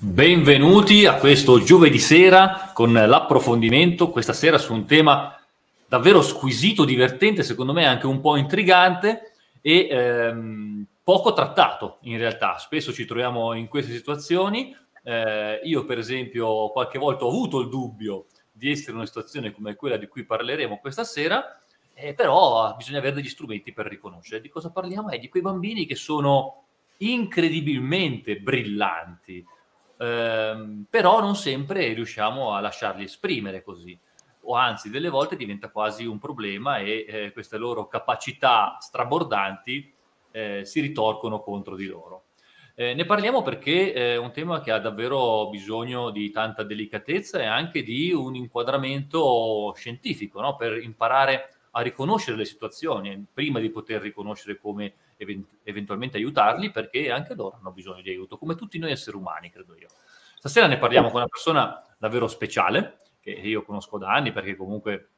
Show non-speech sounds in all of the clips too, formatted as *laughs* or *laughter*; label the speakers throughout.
Speaker 1: Benvenuti a questo giovedì sera con l'approfondimento, questa sera su un tema davvero squisito, divertente, secondo me anche un po' intrigante e ehm, poco trattato in realtà. Spesso ci troviamo in queste situazioni. Eh, io per esempio qualche volta ho avuto il dubbio di essere in una situazione come quella di cui parleremo questa sera, eh, però bisogna avere degli strumenti per riconoscere. Di cosa parliamo? È di quei bambini che sono incredibilmente brillanti, ehm, però non sempre riusciamo a lasciarli esprimere così, o anzi delle volte diventa quasi un problema e eh, queste loro capacità strabordanti eh, si ritorcono contro di loro. Eh, ne parliamo perché è eh, un tema che ha davvero bisogno di tanta delicatezza e anche di un inquadramento scientifico no? per imparare a riconoscere le situazioni prima di poter riconoscere come eventualmente aiutarli perché anche loro hanno bisogno di aiuto, come tutti noi esseri umani, credo io. Stasera ne parliamo con una persona davvero speciale, che io conosco da anni perché comunque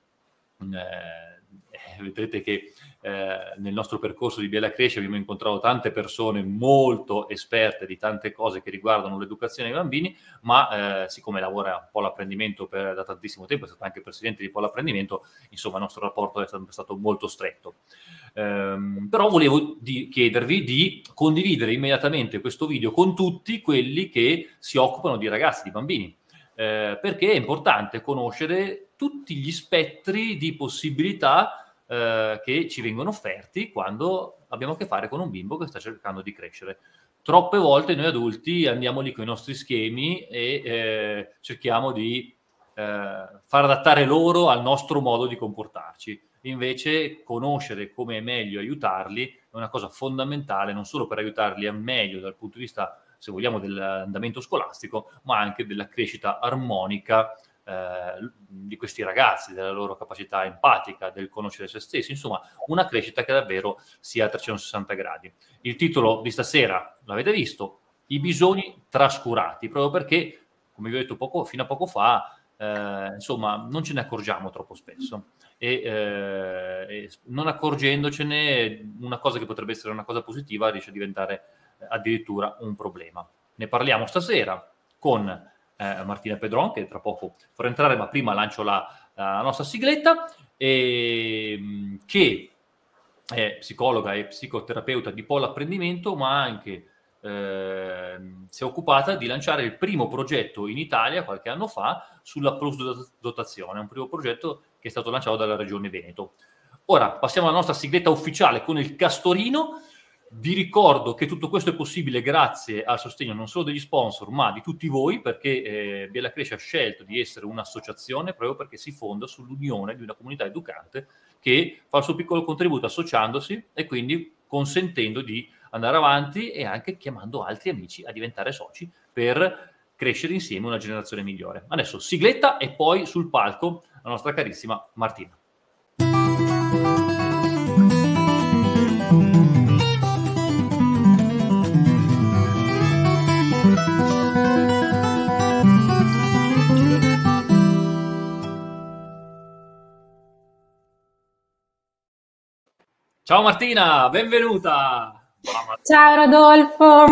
Speaker 1: mm, eh, vedrete che eh, nel nostro percorso di Biella Cresce abbiamo incontrato tante persone molto esperte di tante cose che riguardano l'educazione ai bambini, ma eh, siccome lavora un po' l'apprendimento per, da tantissimo tempo, è stato anche presidente di Polo Apprendimento, insomma il nostro rapporto è sempre stato molto stretto. Ehm, però volevo di chiedervi di condividere immediatamente questo video con tutti quelli che si occupano di ragazzi, di bambini, eh, perché è importante conoscere tutti gli spettri di possibilità eh, che ci vengono offerti quando abbiamo a che fare con un bimbo che sta cercando di crescere troppe volte noi adulti andiamo lì con i nostri schemi e eh, cerchiamo di eh, far adattare loro al nostro modo di comportarci. Invece conoscere come è meglio aiutarli è una cosa fondamentale non solo per aiutarli a meglio dal punto di vista, se vogliamo, dell'andamento scolastico, ma anche della crescita armonica eh, di questi ragazzi, della loro capacità empatica, del conoscere se stessi, insomma una crescita che davvero sia a 360 gradi. Il titolo di stasera, l'avete visto, i bisogni trascurati, proprio perché, come vi ho detto poco, fino a poco fa, eh, insomma, non ce ne accorgiamo troppo spesso. E, eh, e, non accorgendocene, una cosa che potrebbe essere una cosa positiva riesce a diventare eh, addirittura un problema. Ne parliamo stasera con eh, Martina Pedron, che tra poco farò entrare, ma prima lancio la, la nostra sigletta, e, ehm, che è psicologa e psicoterapeuta di polo apprendimento, ma anche eh, si è occupata di lanciare il primo progetto in Italia qualche anno fa sulla plus dotazione, un primo progetto che è stato lanciato dalla Regione Veneto. Ora passiamo alla nostra sigletta ufficiale con il castorino. Vi ricordo che tutto questo è possibile grazie al sostegno non solo degli sponsor, ma di tutti voi, perché eh, Biella Cresce ha scelto di essere un'associazione proprio perché si fonda sull'unione di una comunità educante che fa il suo piccolo contributo associandosi e quindi consentendo di andare avanti e anche chiamando altri amici a diventare soci per crescere insieme una generazione migliore. Adesso sigletta e poi sul palco la nostra carissima Martina. Ciao Martina, benvenuta!
Speaker 2: Ciao Rodolfo,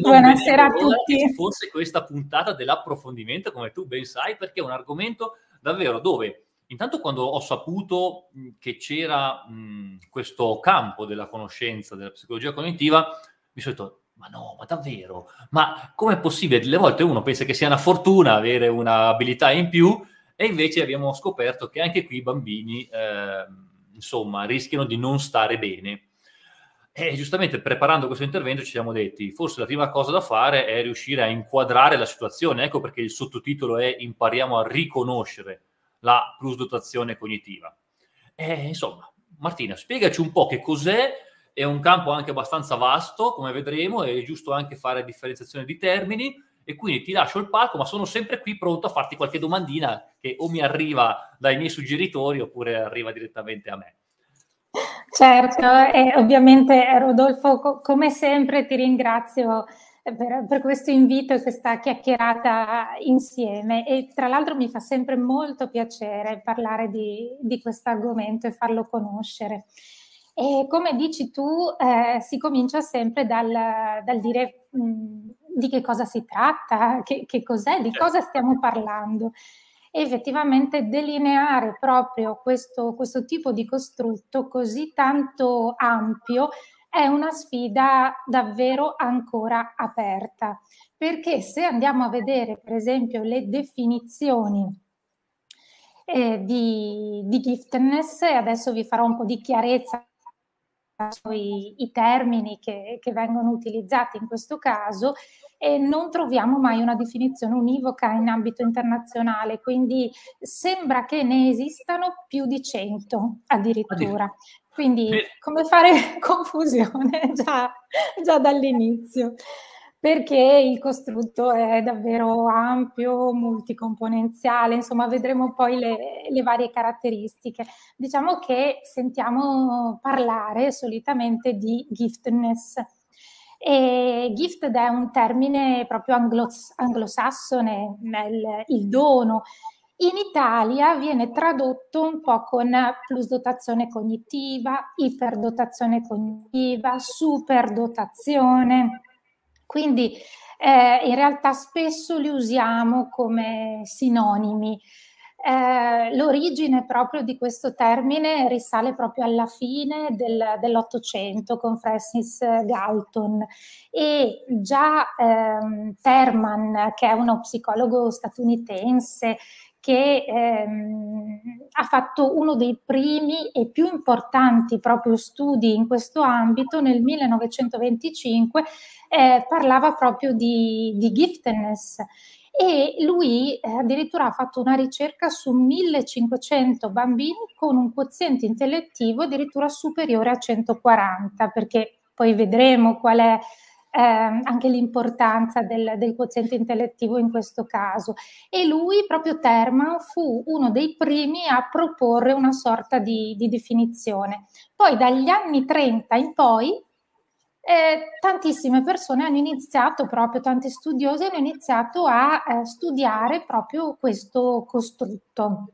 Speaker 1: buonasera a tutti. Forse questa puntata dell'approfondimento, come tu ben sai, perché è un argomento davvero dove intanto quando ho saputo che c'era mh, questo campo della conoscenza della psicologia cognitiva, mi sono detto ma no, ma davvero? Ma com'è possibile? Delle volte uno pensa che sia una fortuna avere un'abilità in più e invece abbiamo scoperto che anche qui i bambini, eh, insomma, rischiano di non stare bene e giustamente preparando questo intervento ci siamo detti, forse la prima cosa da fare è riuscire a inquadrare la situazione, ecco perché il sottotitolo è impariamo a riconoscere la plusdotazione cognitiva. E, insomma, Martina, spiegaci un po' che cos'è, è un campo anche abbastanza vasto, come vedremo, è giusto anche fare differenziazione di termini e quindi ti lascio il palco, ma sono sempre qui pronto a farti qualche domandina che o mi arriva dai miei suggeritori oppure arriva direttamente a me.
Speaker 2: Certo, e ovviamente eh, Rodolfo, co- come sempre ti ringrazio eh, per, per, questo invito e questa chiacchierata insieme e tra l'altro mi fa sempre molto piacere parlare di, di questo argomento e farlo conoscere. E come dici tu, eh, si comincia sempre dal, dal dire mh, mm, di che cosa si tratta, che, che cos'è, di cosa stiamo parlando effettivamente delineare proprio questo, questo tipo di costrutto così tanto ampio è una sfida davvero ancora aperta, perché se andiamo a vedere per esempio le definizioni eh, di, di giftedness, adesso vi farò un po' di chiarezza i, i termini che, che, vengono utilizzati in questo caso e non troviamo mai una definizione univoca in ambito internazionale, quindi sembra che ne esistano più di 100 addirittura. Quindi come fare *laughs* confusione già, già dall'inizio perché il costrutto è davvero ampio, multicomponenziale, insomma vedremo poi le, le, varie caratteristiche. Diciamo che sentiamo parlare solitamente di giftness. E gifted è un termine proprio anglos- anglosassone, nel, il dono. In Italia viene tradotto un po' con plusdotazione cognitiva, iperdotazione cognitiva, superdotazione quindi eh, in realtà spesso li usiamo come sinonimi. Eh, l'origine proprio di questo termine risale proprio alla fine del, dell'Ottocento con Francis Galton e già ehm, Terman, che è uno psicologo statunitense che ehm, ha fatto uno dei primi e più importanti proprio studi in questo ambito nel 1925, eh, parlava proprio di, di giftedness e lui eh, addirittura ha fatto una ricerca su 1500 bambini con un quoziente intellettivo addirittura superiore a 140, perché poi vedremo qual è eh, anche l'importanza del, del, quoziente intellettivo in questo caso. E lui, proprio Terman, fu uno dei primi a proporre una sorta di, di definizione. Poi dagli anni 30 in poi eh, tantissime persone hanno iniziato proprio, tanti studiosi hanno iniziato a eh, studiare proprio questo costrutto.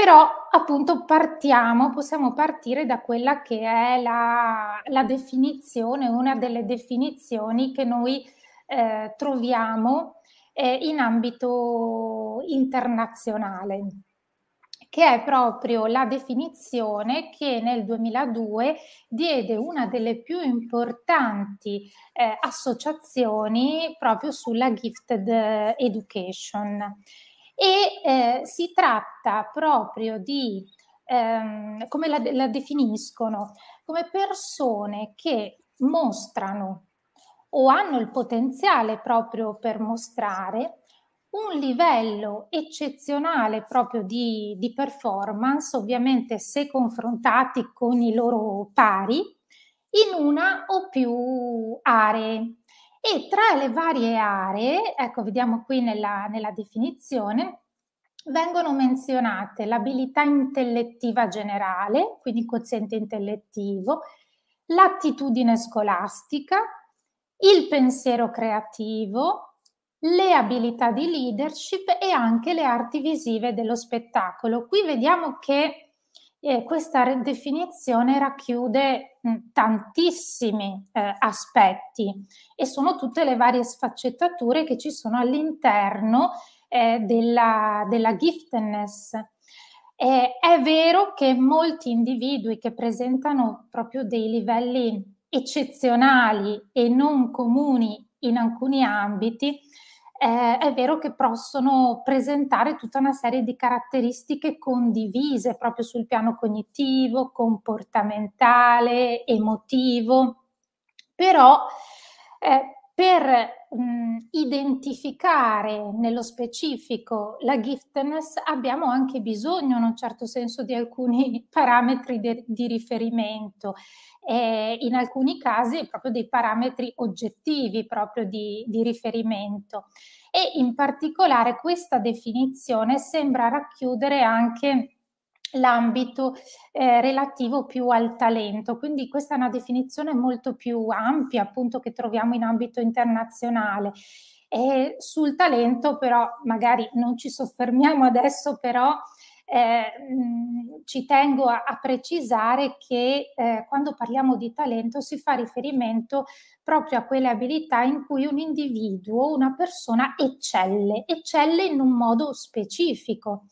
Speaker 2: Però appunto partiamo, possiamo partire da quella che è la, la definizione, una delle definizioni che noi eh, troviamo eh, in ambito internazionale, che è proprio la definizione che nel 2002 diede una delle più importanti eh, associazioni proprio sulla gifted eh, education e eh, si tratta proprio di, ehm, come la, la definiscono, come persone che mostrano o hanno il potenziale proprio per mostrare un livello eccezionale proprio di, di, performance, ovviamente se confrontati con i loro pari, in una o più aree e tra le varie aree, ecco, vediamo qui nella, nella definizione, vengono menzionate l'abilità intellettiva generale, quindi quoziente intellettivo, l'attitudine scolastica, il pensiero creativo, le abilità di leadership e anche le arti visive dello spettacolo. Qui vediamo che e questa definizione racchiude tantissimi eh, aspetti e sono tutte le varie sfaccettature che ci sono all'interno eh, della, della giftedness. Eh, è vero che molti individui che presentano proprio dei livelli eccezionali e non comuni in alcuni ambiti eh, è vero che possono presentare tutta una serie di caratteristiche condivise proprio sul piano cognitivo, comportamentale, emotivo, però eh, per mh, identificare nello specifico la giftedness abbiamo anche bisogno in un certo senso di alcuni *laughs* parametri de- di riferimento, eh, in alcuni casi proprio dei parametri oggettivi proprio di, di riferimento e in particolare questa definizione sembra racchiudere anche l'ambito eh, relativo più al talento. Quindi questa è una definizione molto più ampia, appunto, che troviamo in ambito internazionale. E sul talento, però, magari non ci soffermiamo adesso, però. Eh, mh, ci tengo a, a precisare che eh, quando parliamo di talento si fa riferimento proprio a quelle abilità in cui un individuo, una persona eccelle, eccelle in un modo specifico.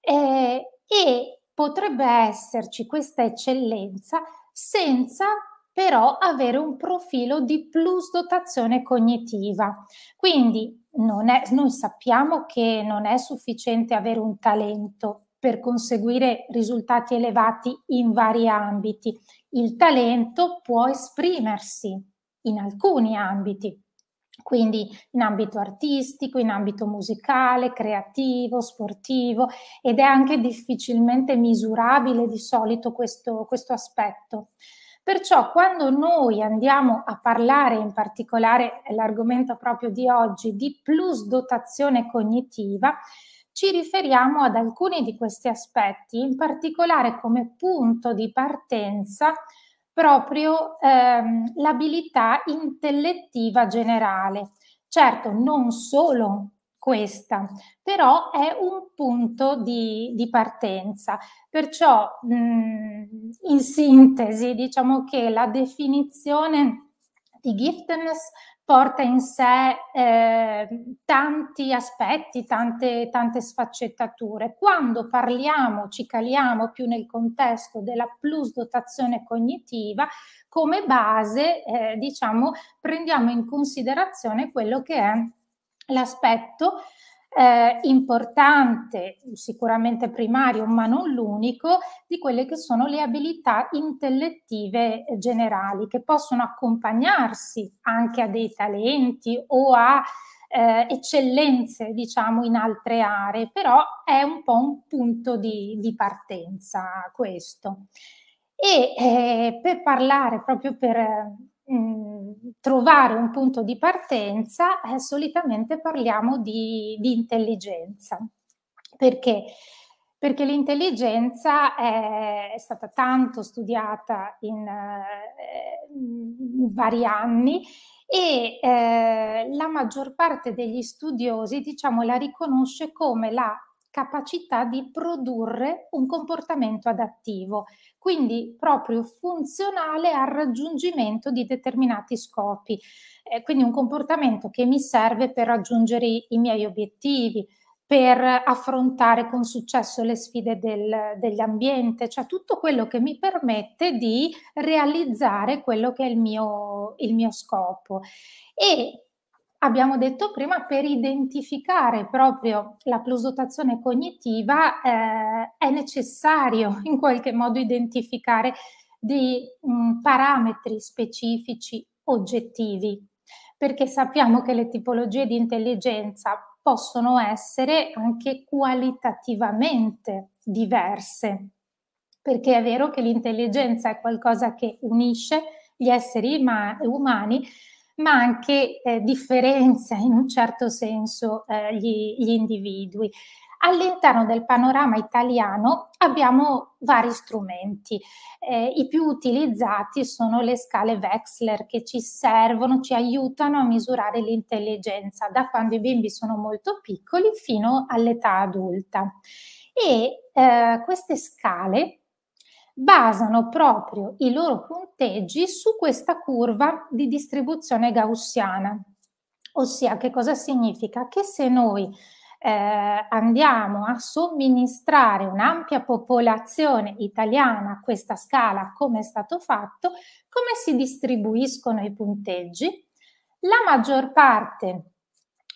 Speaker 2: Eh, e potrebbe esserci questa eccellenza senza però avere un profilo di plus dotazione cognitiva. Quindi è, noi sappiamo che non è sufficiente avere un talento per conseguire risultati elevati in vari ambiti. Il talento può esprimersi in alcuni ambiti, quindi in ambito artistico, in ambito musicale, creativo, sportivo ed è anche difficilmente misurabile di solito questo, questo aspetto. Perciò quando noi andiamo a parlare, in particolare l'argomento proprio di oggi, di plus dotazione cognitiva, ci riferiamo ad alcuni di questi aspetti, in particolare come punto di partenza proprio ehm, l'abilità intellettiva generale. Certo, non solo questa, però è un punto di, di partenza. Perciò, mh, mhmm, in sintesi, diciamo che la definizione di giftedness porta in sé eh, tanti aspetti, tante, tante sfaccettature. Quando parliamo, ci caliamo più nel contesto della plus dotazione cognitiva, come base, eh, diciamo, prendiamo in considerazione quello che è l'aspetto eh, importante, sicuramente primario, ma non l'unico, di quelle che sono le abilità intellettive generali, che possono accompagnarsi anche a dei talenti o a eh, eccellenze, diciamo, in altre aree, però è un po' un punto di, di partenza questo. E eh, per parlare, proprio per Mm, trovare un punto di partenza, eh, solitamente parliamo di, di intelligenza. Perché? perché l'intelligenza eh, è, stata tanto studiata in, in eh, vari anni e eh, la maggior parte degli studiosi diciamo, la riconosce come la capacità di produrre un comportamento adattivo, quindi proprio funzionale al raggiungimento di determinati scopi, eh, quindi un comportamento che mi serve per raggiungere i, i miei obiettivi, per affrontare con successo le sfide del, dell'ambiente, cioè tutto quello che mi permette di realizzare quello che è il mio, il mio scopo. E abbiamo detto prima, per identificare proprio la plusdotazione cognitiva eh, è necessario *laughs* in qualche modo identificare dei mm, parametri specifici oggettivi, perché sappiamo che le tipologie di intelligenza possono essere anche qualitativamente diverse, perché è vero che l'intelligenza è qualcosa che unisce gli esseri umani, ma anche eh, differenzia in un certo senso eh, gli, gli individui. All'interno del panorama italiano abbiamo vari strumenti. Eh, I più utilizzati sono le scale Wexler che ci servono, ci aiutano a misurare l'intelligenza da quando i bimbi sono molto piccoli fino all'età adulta. E eh, queste scale basano proprio i loro punteggi su questa curva di distribuzione gaussiana. Ossia, che cosa significa? Che se noi eh, andiamo a somministrare un'ampia popolazione italiana a questa scala, come è stato fatto, come si distribuiscono i punteggi? La maggior parte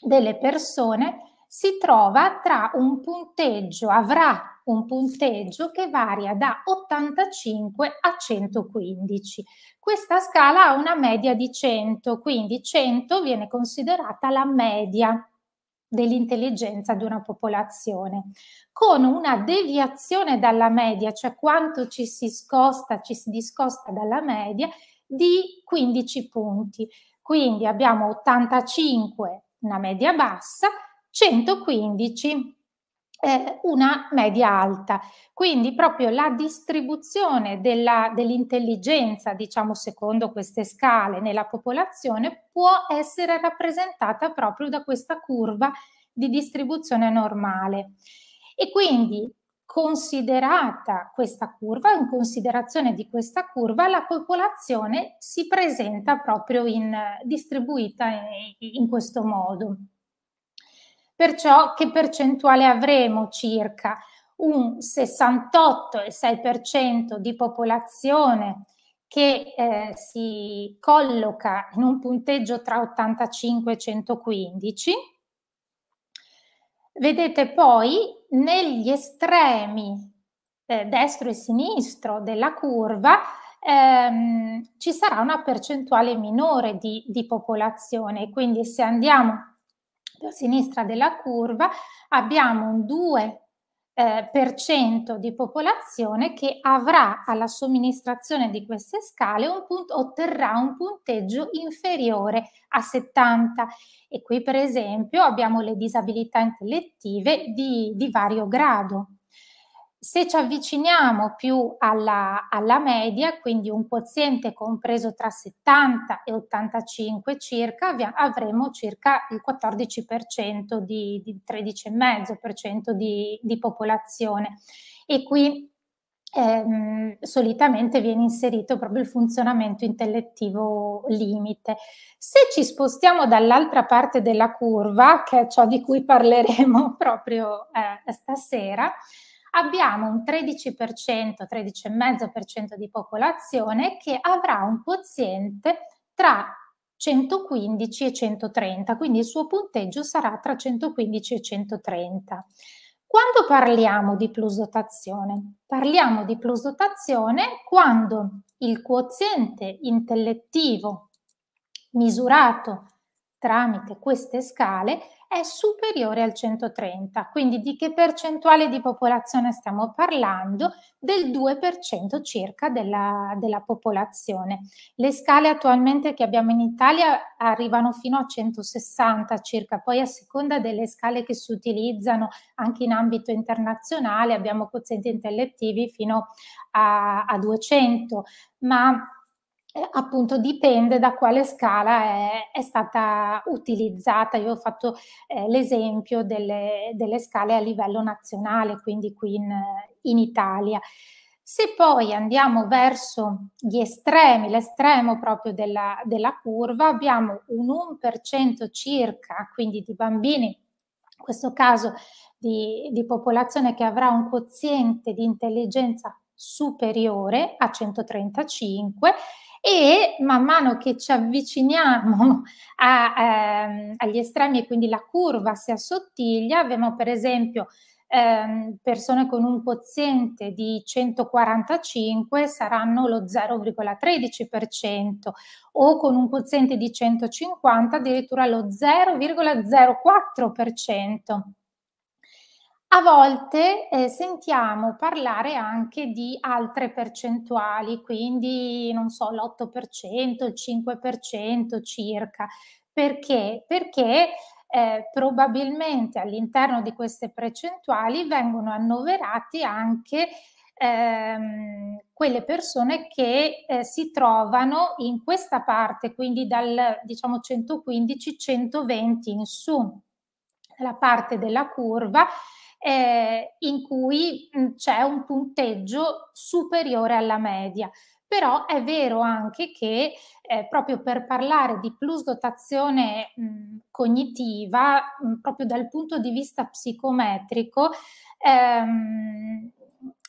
Speaker 2: delle persone si trova tra un punteggio, avrà un punteggio che varia da 85 a 115. Questa scala ha una media di 100, quindi 100 viene considerata la media dell'intelligenza di una popolazione. Con una deviazione dalla media, cioè quanto ci si scosta, ci si discosta dalla media, di 15 punti. Quindi abbiamo 85, una media bassa, 115 eh, una media alta. Quindi proprio la distribuzione della, dell'intelligenza, diciamo secondo queste scale nella popolazione, può essere rappresentata proprio da questa curva di distribuzione normale. E quindi considerata questa curva, in considerazione di questa curva, la popolazione si presenta proprio in, distribuita in, in questo modo. Perciò che percentuale avremo circa? Un 68,6% di popolazione che eh, si colloca in un punteggio tra 85 e 115. Vedete poi negli estremi eh, destro e sinistro della curva ehm, ci sarà una percentuale minore di, di popolazione, quindi se andiamo a sinistra della curva abbiamo un 2 eh, per cento di popolazione che avrà alla somministrazione di queste scale un punto, otterrà un punteggio inferiore a 70 e qui per esempio abbiamo le disabilità intellettive di, di vario grado se ci avviciniamo più alla, alla, media, quindi un quoziente compreso tra 70 e 85 circa, avremo circa il 14% di, di 13,5% di, di popolazione. E qui Ehm, solitamente viene inserito proprio il funzionamento intellettivo limite. Se ci spostiamo dall'altra parte della curva, che è ciò di cui parleremo *laughs* proprio eh, stasera, abbiamo un 13%, 13,5% di popolazione che avrà un quoziente tra 115 e 130, quindi il suo punteggio sarà tra 115 e 130. Quando parliamo di plus dotazione? Parliamo di plus dotazione quando il quoziente intellettivo misurato tramite queste scale è superiore al 130. Quindi di che percentuale di popolazione stiamo parlando? Del 2% circa della, della, popolazione. Le scale attualmente che abbiamo in Italia arrivano fino a 160 circa, poi a seconda delle scale che si utilizzano anche in ambito internazionale abbiamo quozienti intellettivi fino a, a 200, ma eh, appunto dipende da quale scala è, è stata utilizzata. Io ho fatto eh, l'esempio delle, delle, scale a livello nazionale, quindi qui in, in Italia. Se poi andiamo verso gli estremi, l'estremo proprio della, della curva, abbiamo un 1% circa, quindi di bambini, in questo caso di, di popolazione che avrà un quoziente di intelligenza superiore a 135 e man mano che ci avviciniamo a, ehm, agli estremi e quindi la curva si assottiglia, abbiamo per esempio ehm, persone con un quoziente di 145 saranno lo 0,13% o con un quoziente di 150 addirittura lo 0,04%. A volte eh, sentiamo parlare anche di altre percentuali, quindi non so, l'8%, il 5% circa. Perché? Perché eh, probabilmente all'interno di queste percentuali vengono annoverati anche ehm, quelle persone che eh, si trovano in questa parte, quindi dal diciamo 115-120 in su, la parte della curva eh, in cui mm, c'è un punteggio superiore alla media. Però è vero anche che eh, proprio per parlare di plus dotazione mh, mm, cognitiva, mh, mm, proprio dal punto di vista psicometrico, ehm,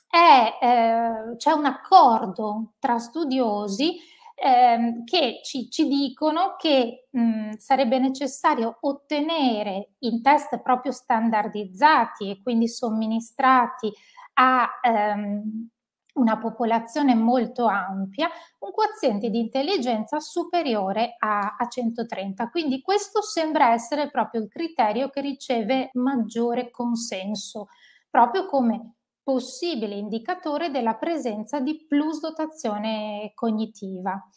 Speaker 2: è, eh, c'è un accordo tra studiosi ehm, che ci, ci, dicono che mh, sarebbe necessario ottenere in test proprio standardizzati e quindi somministrati a ehm, una popolazione molto ampia, un quoziente di intelligenza superiore a, a, 130. Quindi questo sembra essere proprio il criterio che riceve maggiore consenso, proprio come possibile indicatore della presenza di plusdotazione cognitiva.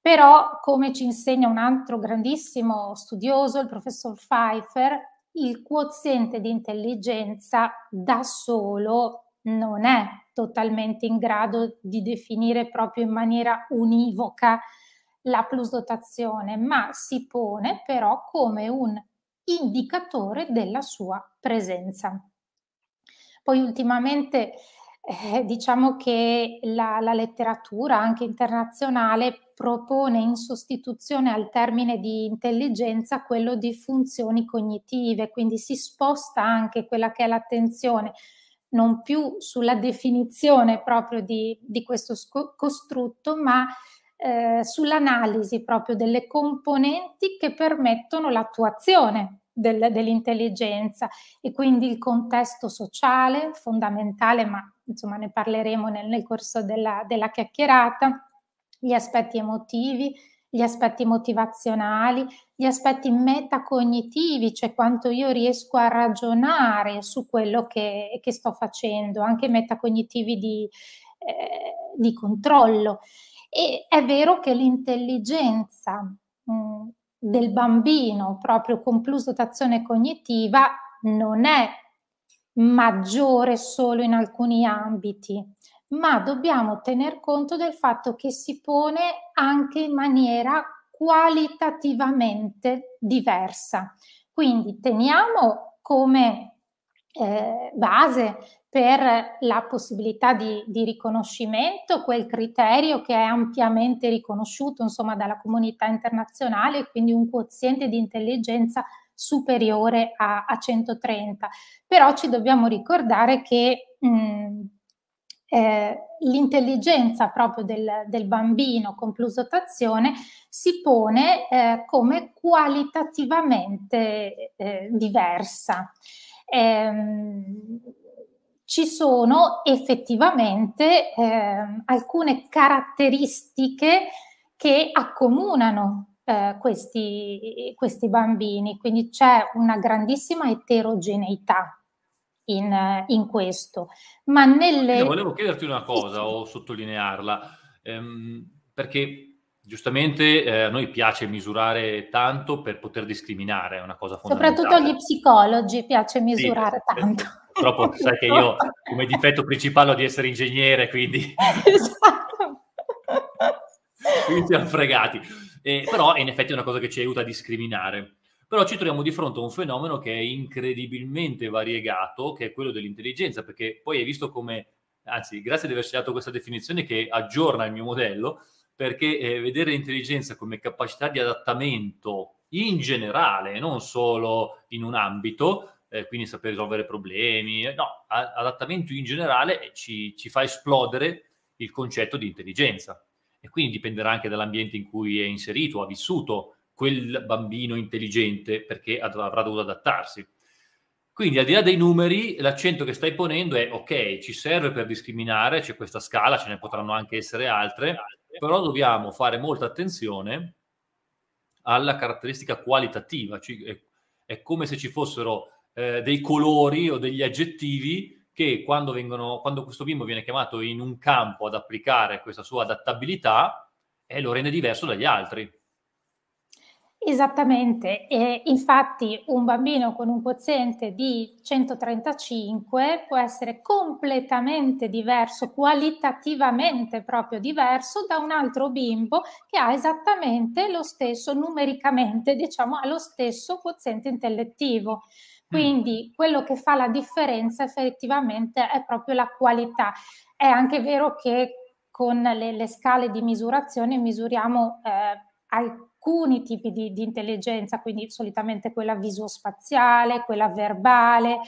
Speaker 2: Però, come ci insegna un altro grandissimo studioso, il professor Pfeiffer, il quoziente di intelligenza da solo non è totalmente in grado di definire proprio in maniera univoca la plusdotazione, ma si pone però come un indicatore della sua presenza. Poi ultimamente eh, diciamo che la, la letteratura anche internazionale propone in sostituzione al termine di intelligenza quello di funzioni cognitive, quindi si sposta anche quella che è l'attenzione non più sulla definizione proprio di, di questo sco- costrutto, ma eh, sull'analisi proprio delle componenti che permettono l'attuazione del, dell'intelligenza e quindi il contesto sociale fondamentale, ma insomma ne parleremo nel, nel corso della, della chiacchierata, gli aspetti emotivi, gli aspetti motivazionali, gli aspetti metacognitivi, cioè quanto io riesco a ragionare su quello che, che sto facendo, anche metacognitivi di, eh, di controllo. E è vero che l'intelligenza del bambino, proprio con plusdotazione cognitiva, non è maggiore solo in alcuni ambiti, ma dobbiamo tener conto del fatto che si pone anche in maniera qualitativamente diversa. Quindi teniamo come eh, base per la possibilità di, di, riconoscimento, quel criterio che è ampiamente riconosciuto insomma, dalla comunità internazionale, quindi un quoziente di intelligenza superiore a, a 130. Però ci dobbiamo ricordare che mh, mm, eh, l'intelligenza proprio del, del, bambino con plusotazione si pone eh, come qualitativamente eh, diversa. Ehm, ci sono effettivamente eh, alcune caratteristiche che accomunano eh, questi, questi, bambini, quindi c'è una grandissima eterogeneità. In, in questo, ma nelle. volevo
Speaker 1: chiederti una cosa o sottolinearla, ehm, perché Giustamente eh, a noi piace misurare tanto per poter discriminare, è una cosa fondamentale. Soprattutto agli
Speaker 2: psicologi piace misurare sì, tanto.
Speaker 1: Purtroppo *laughs* sai che io come difetto principale ho di essere ingegnere, quindi... *laughs* Esatto. quindi siamo fregati. Eh, però in effetti è una cosa che ci aiuta a discriminare. Però ci troviamo di fronte a un fenomeno che è incredibilmente variegato, che è quello dell'intelligenza, perché poi hai visto come, anzi grazie di aver scelto questa definizione che aggiorna il mio modello, perché eh, vedere l'intelligenza come capacità di adattamento in generale, non solo in un ambito, eh, quindi sapere risolvere problemi, eh, no, adattamento in generale eh, ci, ci fa esplodere il concetto di intelligenza. E quindi dipenderà anche dall'ambiente in cui è inserito, ha vissuto quel bambino intelligente perché avrà dovuto adattarsi. Quindi al di là dei numeri, l'accento che stai ponendo è ok, ci serve per discriminare, c'è questa scala, ce ne potranno anche essere altre, però dobbiamo fare molta attenzione alla caratteristica qualitativa, è, come se ci fossero eh, dei colori o degli aggettivi che quando, vengono, quando questo bimbo viene chiamato in un campo ad applicare questa sua adattabilità, eh, lo rende diverso dagli altri.
Speaker 2: Esattamente, eh, infatti un bambino con un quoziente di 135 può essere completamente diverso, qualitativamente proprio diverso da un altro bimbo che ha esattamente lo stesso, numericamente diciamo, ha lo stesso quoziente intellettivo. Mm. Quindi quello che fa la differenza effettivamente è proprio la qualità. È anche vero che con le, le scale di misurazione misuriamo... Eh, alcuni tipi di, di intelligenza, quindi solitamente quella visospaziale, quella verbale,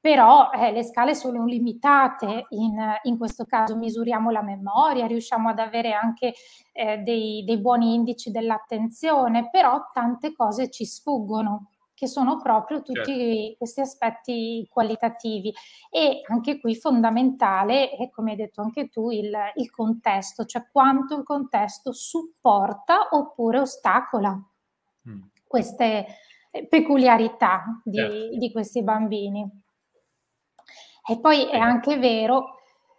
Speaker 2: però eh, le scale sono limitate, in, in, questo caso misuriamo la memoria, riusciamo ad avere anche eh, dei, dei buoni indici dell'attenzione, però tante cose ci sfuggono che sono proprio tutti certo. questi aspetti qualitativi. E anche qui fondamentale è, come hai detto anche tu, il, il contesto, cioè quanto il contesto supporta oppure ostacola mm. queste eh, peculiarità di, certo. di questi bambini. E poi è anche vero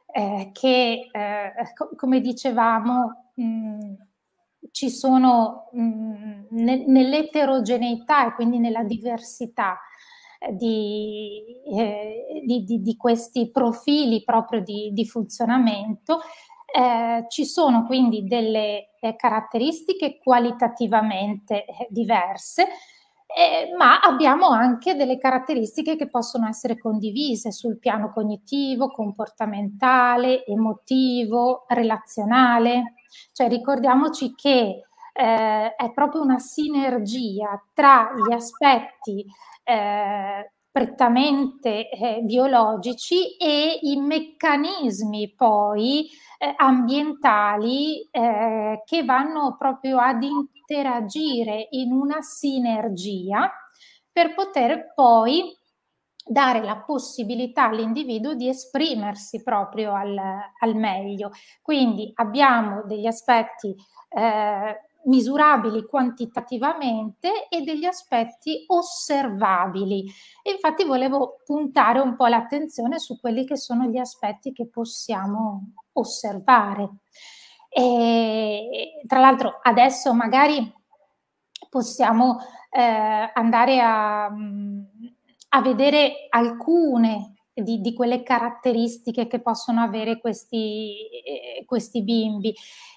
Speaker 2: eh, che, eh, co- come dicevamo, mh, mm, ci sono mh, mm, nell'eterogeneità e quindi nella diversità eh, di, eh, di, di, di questi profili proprio di, funzionamento, eh, ci sono quindi delle eh, caratteristiche qualitativamente eh, diverse, eh, ma abbiamo anche delle caratteristiche che possono essere condivise sul piano cognitivo, comportamentale, emotivo, relazionale. Cioè ricordiamoci che eh, è proprio una sinergia tra gli aspetti eh, prettamente eh, biologici e i meccanismi poi eh, ambientali eh, che vanno proprio ad interagire in una sinergia per poter poi dare la possibilità all'individuo di esprimersi proprio al, al meglio. Quindi abbiamo degli aspetti eh, misurabili quantitativamente e degli aspetti osservabili. E infatti volevo puntare un po' l'attenzione su quelli che sono gli aspetti che possiamo osservare. E, tra l'altro adesso magari possiamo eh, andare a... Mh, mm, a vedere alcune di, di quelle caratteristiche che possono avere questi, eh, questi bimbi.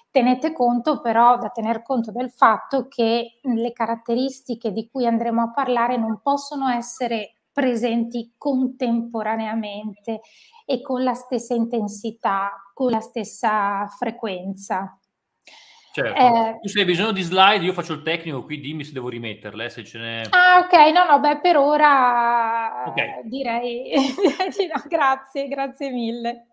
Speaker 2: Tenete conto però da tener conto del fatto che le caratteristiche di cui andremo a parlare non possono essere presenti contemporaneamente e con la stessa intensità, con la stessa frequenza.
Speaker 1: Certo. Eh... Tu se hai bisogno di slide, io faccio il tecnico, qui dimmi se devo rimetterle, eh, se ce n'è...
Speaker 2: Ah, ok, no, no, beh, per ora okay. direi... *laughs* no, grazie, grazie mille.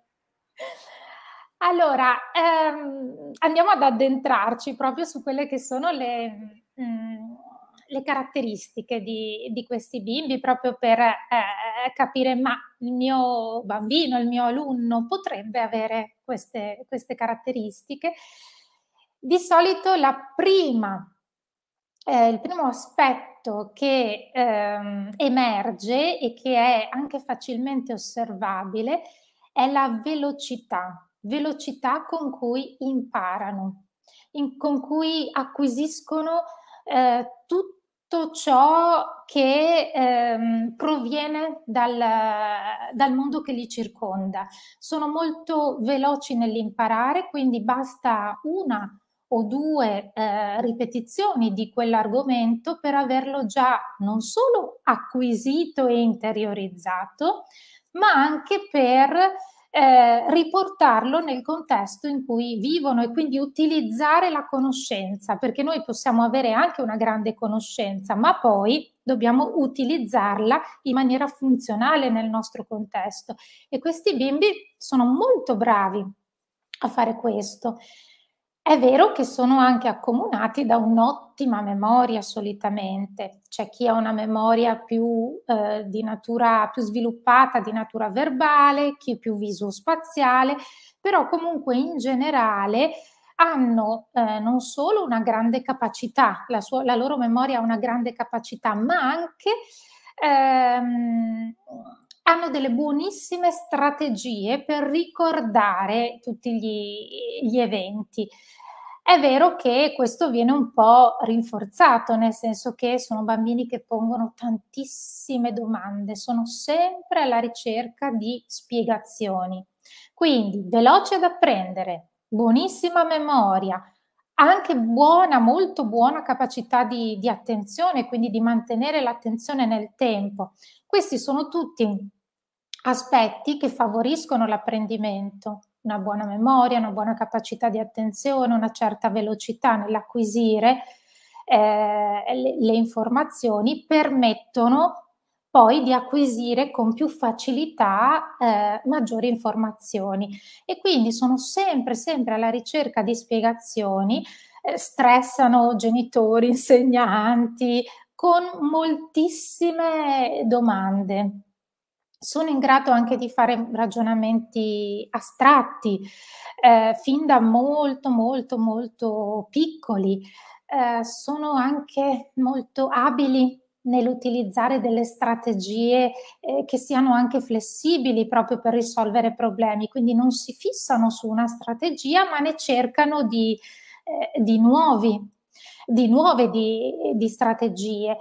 Speaker 2: Allora, ehm, andiamo ad addentrarci proprio su quelle che sono le, mh, mm, le caratteristiche di, di, questi bimbi, proprio per eh, capire ma il mio bambino, il mio alunno potrebbe avere queste, queste caratteristiche di solito prima, eh, il primo aspetto che ehm, emerge e che è anche facilmente osservabile è la velocità, velocità con cui imparano, in, con cui acquisiscono eh, tutto ciò che ehm, proviene dal, dal, mondo che li circonda. Sono molto veloci nell'imparare, quindi basta una o due eh, ripetizioni di quell'argomento per averlo già non solo acquisito e interiorizzato, ma anche per eh, riportarlo nel contesto in cui vivono e quindi utilizzare la conoscenza, perché noi possiamo avere anche una grande conoscenza, ma poi dobbiamo utilizzarla in maniera funzionale nel nostro contesto. E questi bimbi sono molto bravi a fare questo. È vero che sono anche accomunati da un'ottima memoria solitamente, c'è chi ha una memoria più, eh, di natura, più sviluppata di natura verbale, chi più viso-spaziale, però comunque in generale hanno eh, non solo una grande capacità, la, sua, la, loro memoria ha una grande capacità, ma anche ehm, hanno delle buonissime strategie per ricordare tutti gli, gli eventi. È vero che questo viene un po' rinforzato, nel senso che sono bambini che pongono tantissime domande, sono sempre alla ricerca di spiegazioni. Quindi veloce da apprendere, buonissima memoria, anche buona, molto buona capacità di, di attenzione, quindi di mantenere l'attenzione nel tempo. Questi sono tutti aspetti che favoriscono l'apprendimento, una buona memoria, una buona capacità di attenzione, una certa velocità nell'acquisire eh, le, le informazioni permettono poi di acquisire con più facilità eh, maggiori informazioni e quindi sono sempre sempre alla ricerca di spiegazioni eh, stressano genitori *laughs* insegnanti con moltissime domande sono in grado anche di fare ragionamenti astratti, eh, fin da molto, molto, molto piccoli. Eh, sono anche molto abili nell'utilizzare delle strategie eh, che siano anche flessibili proprio per risolvere problemi, quindi non si fissano su una strategia ma ne cercano di, eh, di nuovi, di nuove di, di strategie.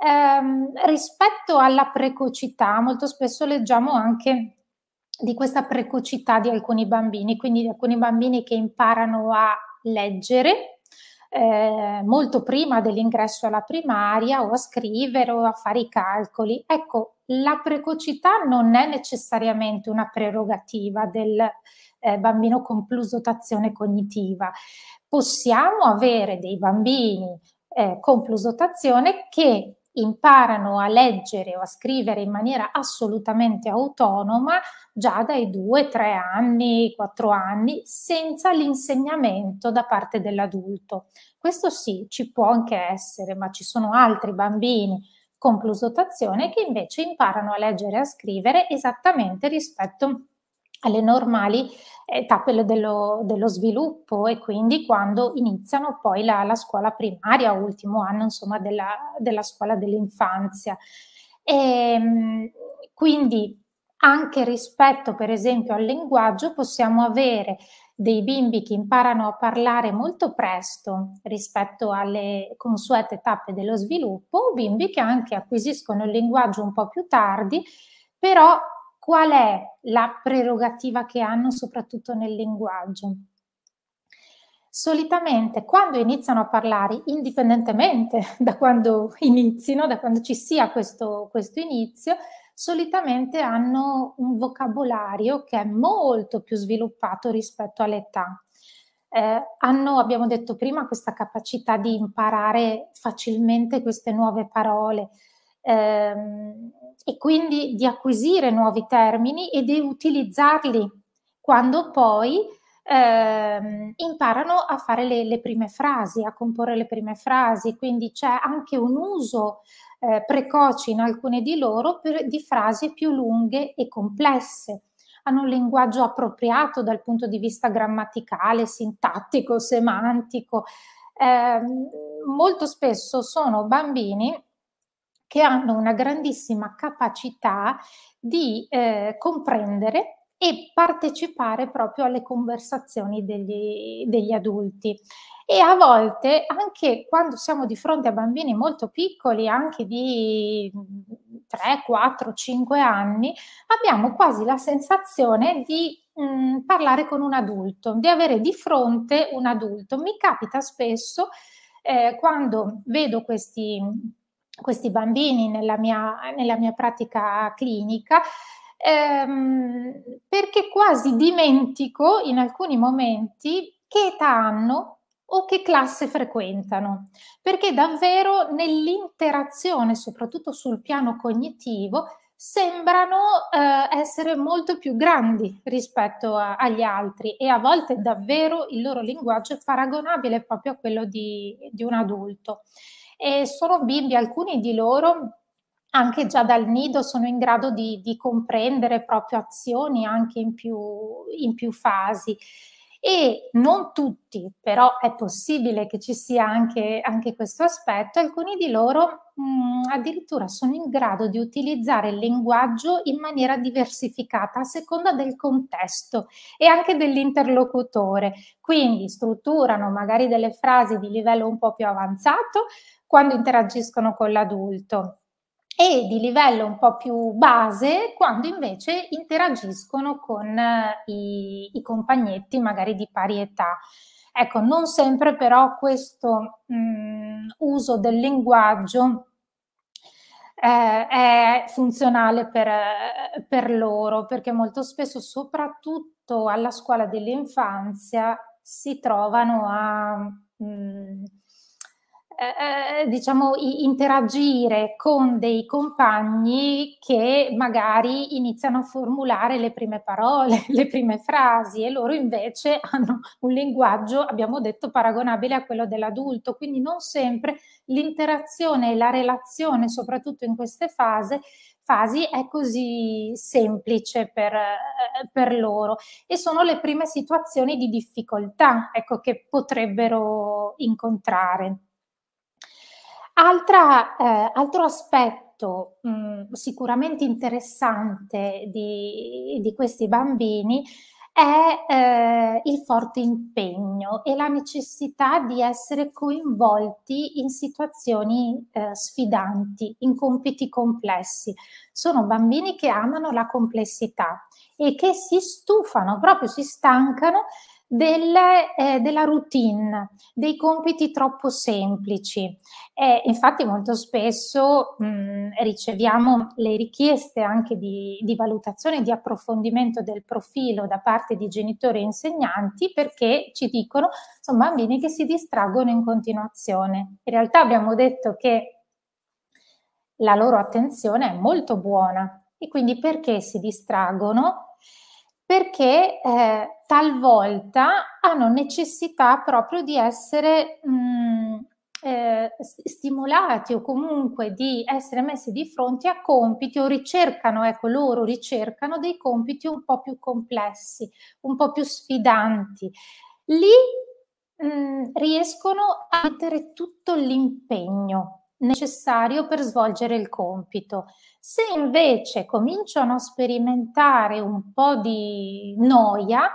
Speaker 2: Ehm, rispetto alla precocità, molto spesso leggiamo anche di questa precocità di alcuni bambini, quindi di alcuni bambini che imparano a leggere eh, molto prima dell'ingresso alla primaria o a scrivere o a fare i calcoli. Ecco, la precocità non è necessariamente una prerogativa del eh, bambino con plusotazione cognitiva. Possiamo avere dei bambini eh, con plusotazione che imparano a leggere o a scrivere in maniera assolutamente autonoma già dai due, tre anni, quattro anni, senza l'insegnamento da parte dell'adulto. Questo sì, ci può anche essere, ma ci sono altri bambini con plusotazione che invece imparano a leggere e a scrivere esattamente rispetto a alle normali eh, tappe dello, dello, sviluppo e quindi quando iniziano poi la, la scuola primaria, ultimo anno insomma della, della scuola dell'infanzia. E, ehm, quindi anche rispetto per esempio al linguaggio possiamo avere dei bimbi che imparano a parlare molto presto rispetto alle consuete tappe dello sviluppo, o bimbi che anche acquisiscono il linguaggio un po' più tardi, però qual è la prerogativa che hanno soprattutto nel linguaggio. Solitamente quando iniziano a parlare, indipendentemente *laughs* da quando inizino, da quando ci sia questo, questo inizio, solitamente hanno un vocabolario che è molto più sviluppato rispetto all'età. Eh, hanno, abbiamo detto prima, questa capacità di imparare facilmente queste nuove parole, ehm, e quindi di acquisire nuovi termini e di utilizzarli quando poi ehm, imparano a fare le, le, prime frasi, a comporre le prime frasi, quindi c'è anche un uso eh, precoce in alcune di loro per, di frasi più lunghe e complesse hanno un linguaggio appropriato dal punto di vista grammaticale, sintattico, semantico. Eh, molto spesso sono bambini che hanno una grandissima capacità di eh, comprendere e partecipare proprio alle conversazioni degli, degli, adulti. E a volte, anche quando siamo di fronte a bambini molto piccoli, anche di 3, 4, 5 anni, abbiamo quasi la sensazione di mh, mm, parlare con un adulto, di avere di fronte un adulto. Mi capita spesso eh, quando vedo questi questi bambini nella mia, nella mia pratica clinica, ehm, perché quasi dimentico in alcuni momenti che età hanno o che classe frequentano, perché davvero nell'interazione, soprattutto sul piano cognitivo, sembrano eh, essere molto più grandi rispetto a, agli altri e a volte davvero il loro linguaggio è paragonabile proprio a quello di, di un adulto e sono bimbi, alcuni di loro anche già dal nido sono in grado di, di comprendere proprio azioni anche in più, in più fasi e non tutti, però è possibile che ci sia anche, anche questo aspetto, alcuni di loro mh, mm, addirittura sono in grado di utilizzare il linguaggio in maniera diversificata a seconda del contesto e anche dell'interlocutore, quindi strutturano magari delle frasi di livello un po' più avanzato quando interagiscono con l'adulto e di livello un po' più base quando invece interagiscono con eh, i, i compagnetti magari di pari età. Ecco, non sempre però questo mh, mm, uso del linguaggio eh, è funzionale per, per loro, perché molto spesso, soprattutto alla scuola dell'infanzia, si trovano a mh, mm, eh, eh, diciamo, interagire con dei compagni che magari iniziano a formulare le prime parole, *laughs* le prime frasi e loro invece *laughs* hanno un linguaggio, abbiamo detto, paragonabile a quello dell'adulto, quindi non sempre l'interazione e la relazione, soprattutto in queste fase, fasi, è così semplice per, eh, per loro e sono le prime situazioni di difficoltà ecco, che potrebbero incontrare. Altra, eh, altro aspetto mh, mm, sicuramente interessante di, di, questi bambini è eh, il forte impegno e la necessità di essere coinvolti in situazioni eh, sfidanti, in compiti complessi. Sono bambini che amano la complessità e che si stufano, proprio si stancano delle, eh, della routine, dei compiti troppo semplici. E infatti molto spesso mh, mm, riceviamo le richieste anche di, di valutazione, di approfondimento del profilo da parte di genitori e insegnanti perché ci dicono sono bambini che si distraggono in continuazione. In realtà abbiamo detto che la loro attenzione è molto buona e quindi perché si distraggono? perché eh, talvolta hanno necessità proprio di essere mh, mm, eh, stimolati o comunque di essere messi di fronte a compiti o ricercano, ecco loro ricercano dei compiti un po' più complessi, un po' più sfidanti. Lì mh, mm, riescono a mettere tutto l'impegno, necessario per svolgere il compito. Se invece cominciano a sperimentare un po' di noia,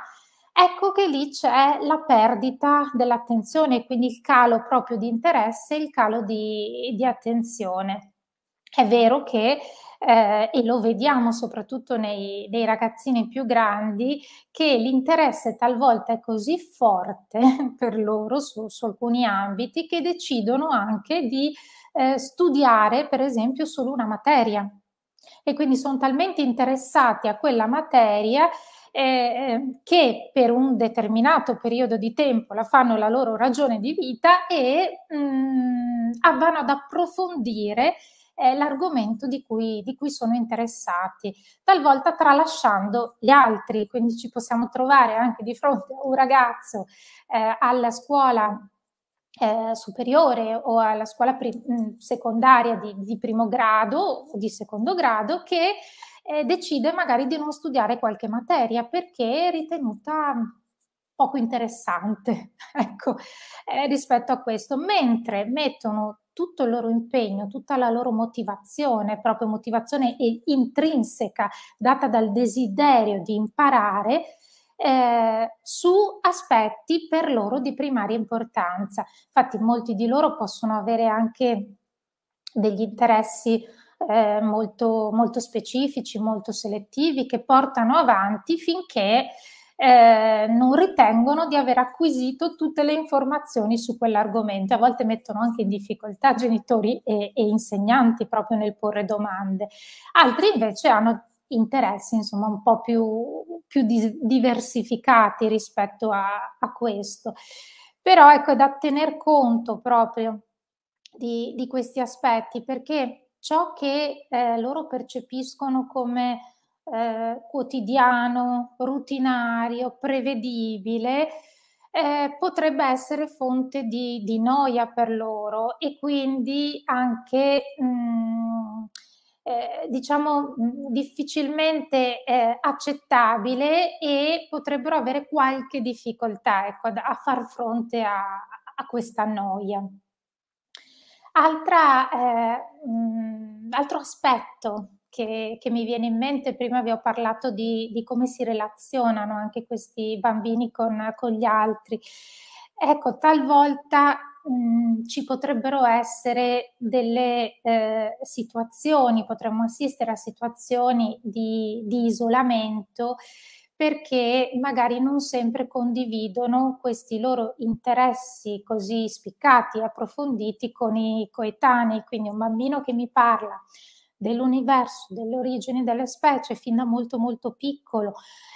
Speaker 2: ecco che lì c'è la perdita dell'attenzione, quindi il calo proprio di interesse, il calo di, di attenzione. È vero che, eh, e lo vediamo soprattutto nei, nei ragazzini più grandi, che l'interesse talvolta è così forte *laughs* per loro su, su alcuni ambiti che decidono anche di eh, studiare per esempio solo una materia e quindi sono talmente interessati a quella materia eh, eh che per un determinato periodo di tempo la fanno la loro ragione di vita e mh, mm, vanno ad approfondire eh, l'argomento di cui, di cui, sono interessati, talvolta tralasciando gli altri. Quindi ci possiamo trovare anche di fronte a un ragazzo eh, alla scuola eh, superiore o alla scuola prim- mm, secondaria di, di, primo grado o di secondo grado che eh, decide magari di non studiare qualche materia perché è ritenuta mm, poco interessante *laughs* ecco, eh, rispetto a questo, mentre mettono tutto il loro impegno, tutta la loro motivazione, proprio motivazione intrinseca data dal desiderio di imparare, eh, su aspetti per loro di primaria importanza. Infatti molti di loro possono avere anche degli interessi eh, molto, molto specifici, molto selettivi, che portano avanti finché eh, non ritengono di aver acquisito tutte le informazioni su quell'argomento. A volte mettono anche in difficoltà genitori e, e insegnanti proprio nel porre domande. Altri invece hanno interessi insomma un po' più, più dis- diversificati rispetto a, a, questo. Però ecco, è da tener conto proprio di, di questi aspetti perché ciò che eh, loro percepiscono come eh, quotidiano, rutinario, prevedibile, eh, potrebbe essere fonte di, di, noia per loro e quindi anche mh, mm, eh, diciamo difficilmente eh, accettabile e potrebbero avere qualche difficoltà ecco, a far fronte a, a questa noia. Altra, eh, mh, altro aspetto che, che, mi viene in mente, prima vi ho parlato di, di come si relazionano anche questi bambini con, con gli altri. Ecco, talvolta mh, ci potrebbero essere delle eh, situazioni, potremmo assistere a situazioni di, di isolamento perché magari non sempre condividono questi loro interessi così spiccati, approfonditi con i coetanei, quindi un bambino che mi parla dell'universo, delle origini delle specie fin da molto molto piccolo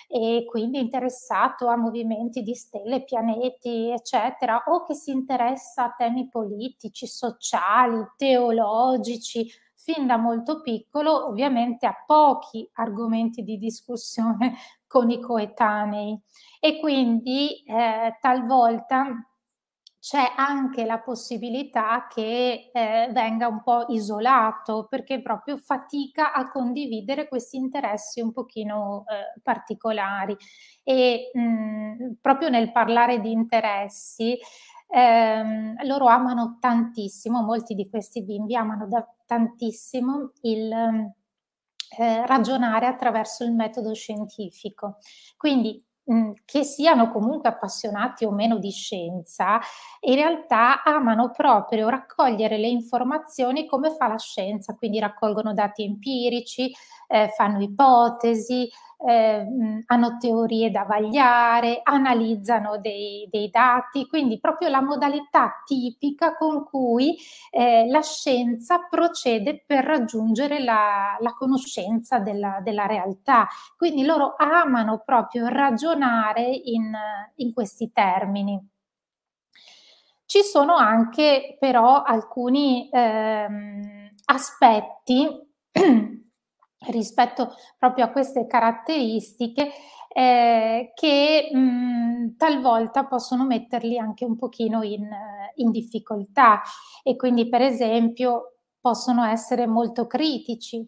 Speaker 2: e quindi interessato a movimenti di stelle, pianeti, eccetera, o che si interessa a temi politici, sociali, teologici, fin da molto piccolo, ovviamente ha pochi argomenti di discussione *laughs* con i coetanei e quindi eh, talvolta c'è anche la possibilità che eh, venga un po' isolato perché proprio fatica a condividere questi interessi un pochino eh, particolari e mh, mm, proprio nel parlare di interessi ehm, loro amano tantissimo, molti di questi bimbi amano da, tantissimo il eh, ragionare attraverso il metodo scientifico. Quindi Mm, che siano comunque appassionati o meno di scienza, in realtà amano proprio raccogliere le informazioni come fa la scienza, quindi raccolgono dati empirici, eh, fanno ipotesi, eh, hanno teorie da vagliare, analizzano dei, dei, dati, quindi proprio la modalità tipica con cui eh, la scienza procede per raggiungere la, la conoscenza della, della, realtà. Quindi loro amano proprio ragionare in, in questi termini. Ci sono anche però alcuni ehm, aspetti *clears throat* rispetto proprio a queste caratteristiche eh, che mh, talvolta possono metterli anche un pochino in, eh, in difficoltà e quindi per esempio possono essere molto critici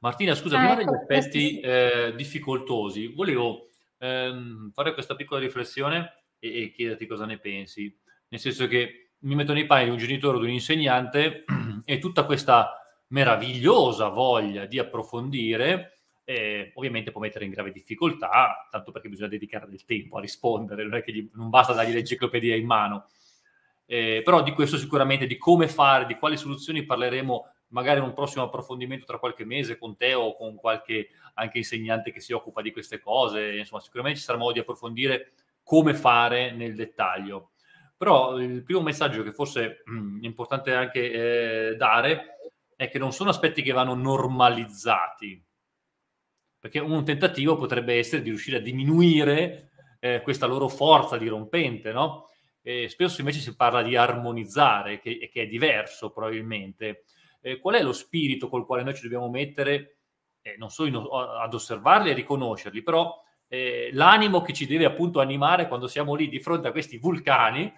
Speaker 1: Martina, scusa, ah, prima ecco, degli aspetti sì. eh, difficoltosi, volevo ehm, fare questa piccola riflessione e, e, chiederti cosa ne pensi. Nel senso che mi metto nei panni di un genitore o di un insegnante *clears throat* e tutta questa
Speaker 2: meravigliosa
Speaker 1: voglia di approfondire, eh, ovviamente può mettere in grave difficoltà, tanto perché bisogna dedicare del tempo a rispondere, non è che gli, non basta dargli l'enciclopedia in mano. Eh, però di questo sicuramente, di come fare, di quali soluzioni parleremo magari in un prossimo approfondimento tra qualche mese con te o con qualche anche insegnante che si occupa di queste cose, insomma sicuramente ci sarà modo di approfondire come fare nel dettaglio. Però il primo messaggio che forse mh, mm, è importante anche eh, dare è che non sono aspetti che vanno normalizzati, perché un tentativo potrebbe essere di riuscire a diminuire eh, questa loro forza dirompente, no? E spesso invece si parla di armonizzare, che, che è diverso probabilmente. Eh, qual è lo spirito col quale noi ci dobbiamo mettere, eh, non solo in, ad osservarli e riconoscerli, però eh, l'animo che ci deve appunto animare quando siamo lì di fronte a questi vulcani,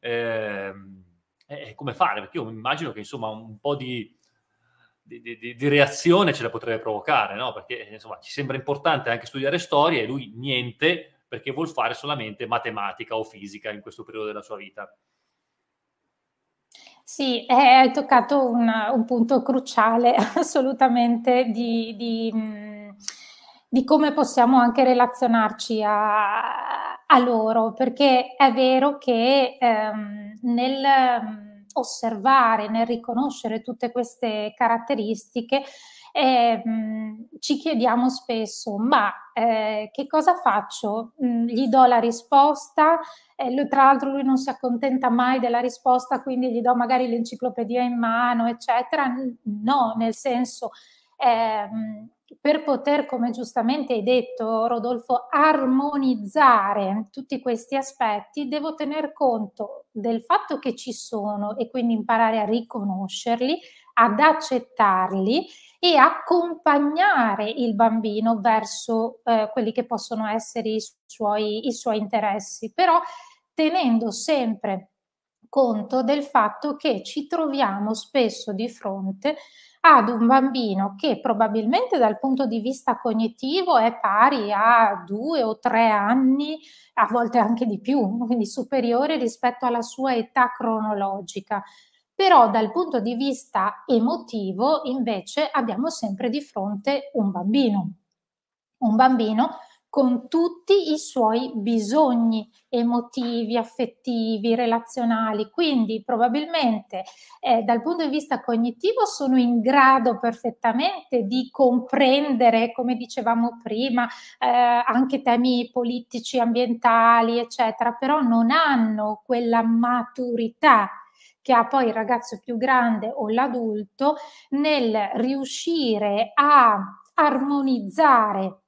Speaker 1: ehm, come fare? Perché io immagino che insomma un po' di di, di, di, reazione ce la potrebbe provocare, no? Perché eh, insomma ci sembra importante anche studiare storia e lui niente perché vuol fare solamente matematica o fisica in questo periodo della sua vita.
Speaker 2: Sì, eh, hai toccato un, un, punto cruciale *laughs* assolutamente di, di, di, come possiamo anche relazionarci a, a loro, perché è vero che ehm, nel osservare, nel riconoscere tutte queste caratteristiche, eh, ci chiediamo spesso, ma eh, che cosa faccio? Mm, gli do la risposta, eh, lui, tra l'altro lui non si accontenta mai della risposta, quindi gli do magari l'enciclopedia in mano, eccetera. No, nel senso... Ehm, per poter, come giustamente hai detto Rodolfo, armonizzare tutti questi aspetti, devo tener conto del fatto che ci sono e quindi imparare a riconoscerli, ad accettarli e accompagnare il bambino verso eh, quelli che possono essere i suoi, i suoi interessi, però tenendo sempre conto del fatto che ci troviamo spesso di fronte ad un bambino che probabilmente dal punto di vista cognitivo è pari a due o tre anni, a volte anche di più, quindi superiore rispetto alla sua età cronologica. Però dal punto di vista emotivo invece abbiamo sempre di fronte un bambino, un bambino con tutti i suoi bisogni emotivi, affettivi, relazionali. Quindi probabilmente eh, dal punto di vista cognitivo sono in grado perfettamente di comprendere, come dicevamo prima, eh, anche temi politici, ambientali, eccetera, però non hanno quella maturità che ha poi il ragazzo più grande o l'adulto nel riuscire a armonizzare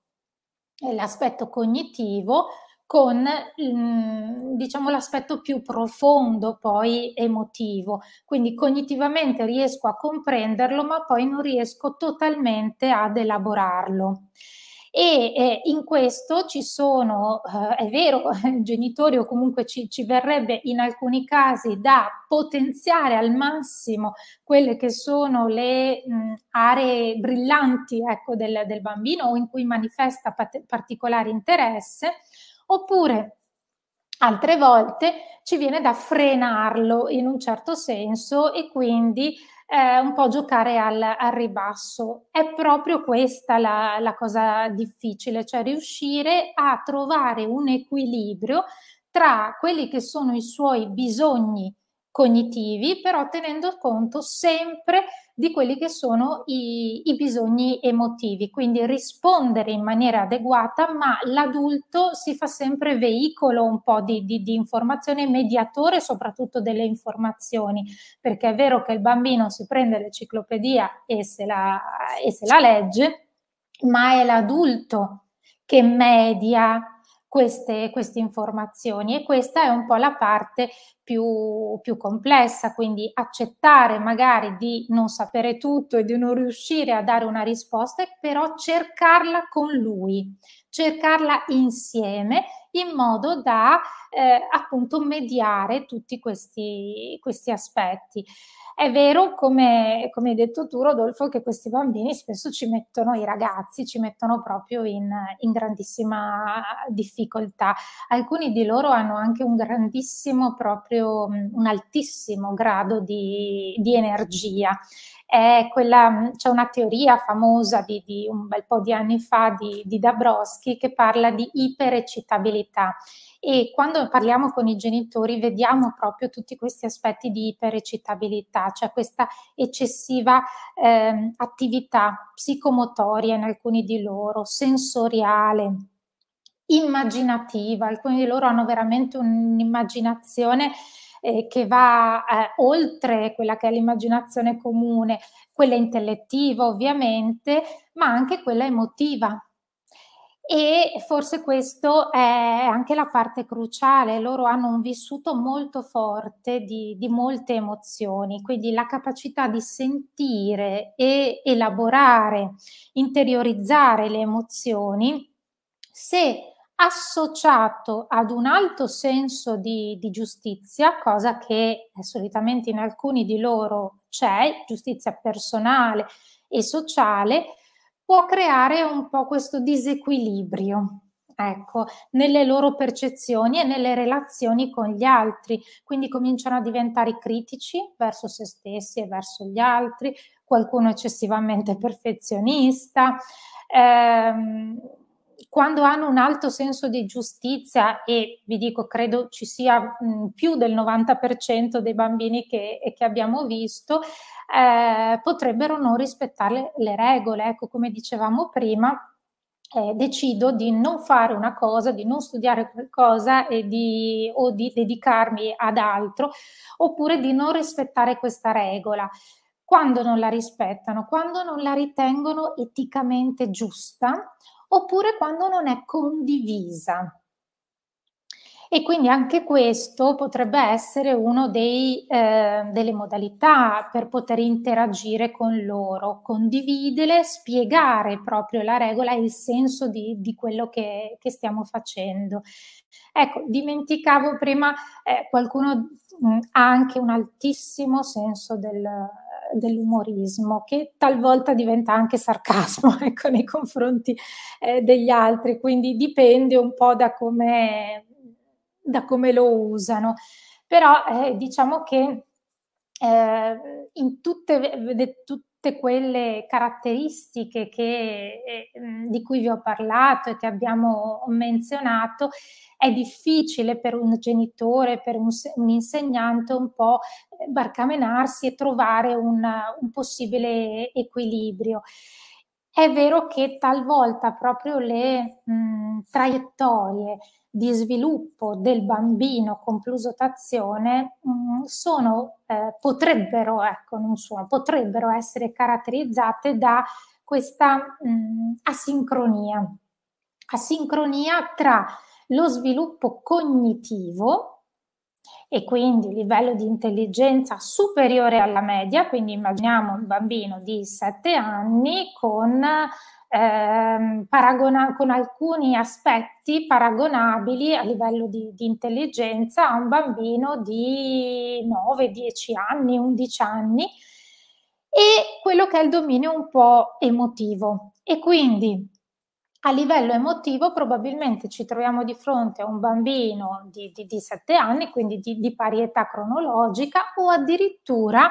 Speaker 2: l'aspetto cognitivo con mm, diciamo, l'aspetto più profondo poi emotivo. Quindi cognitivamente riesco a comprenderlo, ma poi non riesco totalmente ad elaborarlo e eh, in questo ci sono, eh, è vero, *laughs* genitori o comunque ci, ci, verrebbe in alcuni casi da potenziare al massimo quelle che sono le mh, mm, aree brillanti ecco, del, del bambino o in cui manifesta pat- particolare interesse, oppure altre volte ci viene da frenarlo in un certo senso e quindi eh, un po' giocare al, al, ribasso. È proprio questa la, la cosa difficile, cioè riuscire a trovare un equilibrio tra quelli che sono i suoi bisogni cognitivi, però tenendo conto sempre di quelli che sono i, i, bisogni emotivi, quindi rispondere in maniera adeguata, ma l'adulto si fa sempre veicolo un po' di, di, di informazione, mediatore soprattutto delle informazioni, perché è vero che il bambino si prende l'enciclopedia e se la, e se la legge, ma è l'adulto che media, queste, queste informazioni e questa è un po' la parte più, più, complessa, quindi accettare magari di non sapere tutto e di non riuscire a dare una risposta, però cercarla con lui cercarla insieme in modo da eh, appunto mediare tutti questi, questi aspetti. È vero, come, come, hai detto tu, Rodolfo, che questi bambini spesso ci mettono, i ragazzi ci mettono proprio in, in grandissima difficoltà. Alcuni di loro hanno anche un grandissimo, proprio un altissimo grado di, di energia Mm, c'è una teoria famosa di, di, un bel po' di anni fa di, di Dabrowski che parla di iperecitabilità e quando parliamo con i genitori vediamo proprio tutti questi aspetti di iperecitabilità, cioè questa eccessiva eh, attività psicomotoria in alcuni di loro, sensoriale, immaginativa, alcuni di loro hanno veramente un'immaginazione eh, che va eh, oltre quella che è l'immaginazione comune, quella intellettiva ovviamente, ma anche quella emotiva. E forse questa è anche la parte cruciale, loro hanno un vissuto molto forte di, di molte emozioni, quindi la capacità di sentire e elaborare, interiorizzare le emozioni, se associato ad un alto senso di, di giustizia, cosa che eh, solitamente in alcuni di loro c'è, giustizia personale e sociale, può creare un po' questo disequilibrio. Ecco, nelle loro percezioni e nelle relazioni con gli altri, quindi cominciano a diventare critici verso se stessi e verso gli altri, qualcuno eccessivamente *laughs* perfezionista, ehm, quando hanno un alto senso di giustizia e vi dico, credo ci sia mh, mm, più del 90% dei bambini che, che abbiamo visto, eh, potrebbero non rispettare le regole. Ecco, come dicevamo prima, eh, decido di non fare una cosa, di non studiare qualcosa e di, o di dedicarmi ad altro, oppure di non rispettare questa regola. Quando non la rispettano, quando non la ritengono eticamente giusta oppure quando non è condivisa. E quindi anche questo potrebbe essere una eh, delle modalità per poter interagire con loro, condividere, spiegare proprio la regola e il senso di, di quello che, che, stiamo facendo. Ecco, dimenticavo prima, eh, qualcuno mh, mm, ha anche un altissimo senso del, dell'umorismo, che talvolta diventa anche sarcasmo *laughs* ecco, nei confronti eh, degli altri, quindi dipende un po' da come, da come lo usano. Però eh, diciamo che eh, in tutte, tutte quelle caratteristiche che, eh, mm, di cui vi ho parlato e che abbiamo menzionato, è difficile per un genitore, per un, un insegnante un po' eh, barcamenarsi e trovare un, un possibile equilibrio. È vero che talvolta proprio le mh, mm, traiettorie di sviluppo del bambino con plusotazione mh, mm, sono, eh, potrebbero, ecco, non sono, potrebbero essere caratterizzate da questa mh, mm, asincronia. Asincronia tra lo sviluppo cognitivo, e quindi livello di intelligenza superiore alla media, quindi immaginiamo un bambino di 7 anni con, ehm, paragona- con alcuni aspetti paragonabili a livello di, di intelligenza a un bambino di 9, 10 anni, 11 anni e quello che è il dominio un po' emotivo. E quindi a livello emotivo probabilmente ci troviamo di fronte a un bambino di, di, di 7 anni, quindi di, di, pari età cronologica, o addirittura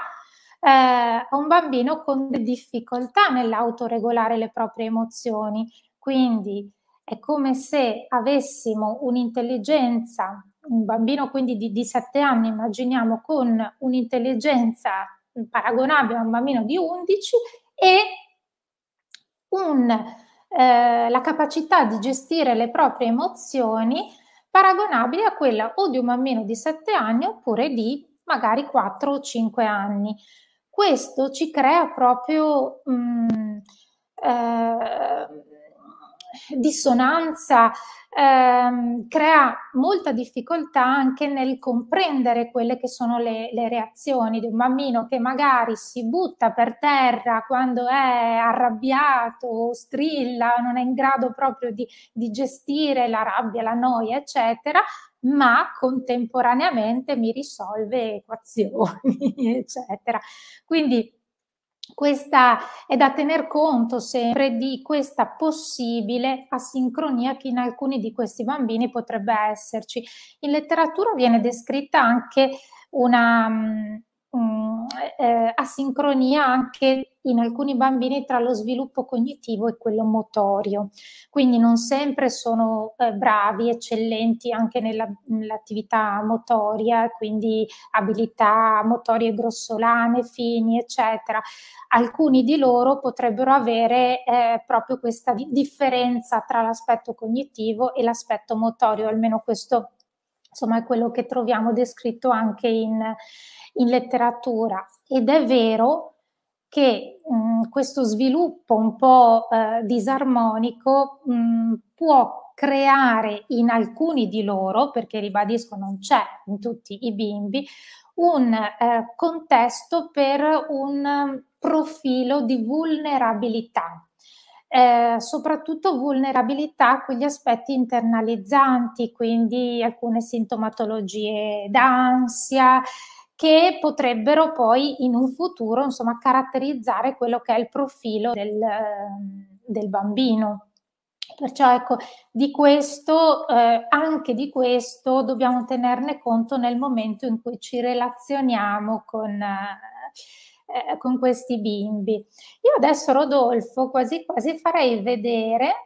Speaker 2: eh, a un bambino con difficoltà nell'autoregolare le proprie emozioni. Quindi è come se avessimo un'intelligenza, un bambino quindi di 7 anni, immaginiamo con un'intelligenza paragonabile a un bambino di 11 e un eh, la capacità di gestire le proprie emozioni paragonabile a quella o di un bambino di 7 anni oppure di magari 4 o 5 anni. Questo ci crea proprio mh, mm, eh, dissonanza, ehm, crea molta difficoltà anche nel comprendere quelle che sono le, le, reazioni di un bambino che magari si butta per terra quando è arrabbiato, strilla, non è in grado proprio di, di gestire la rabbia, la noia, eccetera, ma contemporaneamente mi risolve equazioni, *laughs* eccetera. Quindi questa è da tener conto sempre di questa possibile asincronia che in alcuni di questi bambini potrebbe esserci. In letteratura viene descritta anche una mm, Mm, eh, eh asincronia anche in alcuni bambini tra lo sviluppo cognitivo e quello motorio. Quindi non sempre sono eh, bravi, eccellenti anche nell'attività motoria, quindi abilità motorie grossolane, fini, eccetera. Alcuni di loro potrebbero avere eh, proprio questa differenza tra l'aspetto cognitivo e l'aspetto motorio, almeno questo insomma è quello che troviamo descritto anche in, in letteratura. Ed è vero che mh, mm, questo sviluppo un po' eh, disarmonico mh, mm, può creare in alcuni di loro, perché ribadisco non c'è in tutti i bimbi, un eh, contesto per un profilo di vulnerabilità eh, soprattutto vulnerabilità a quegli aspetti internalizzanti, quindi alcune sintomatologie d'ansia che potrebbero poi in un futuro insomma, caratterizzare quello che è il profilo del, ehm, del bambino. Perciò ecco, di questo, eh, anche di questo dobbiamo tenerne conto nel momento in cui ci relazioniamo con, eh, eh, con questi bimbi. Io adesso Rodolfo quasi quasi farei vedere...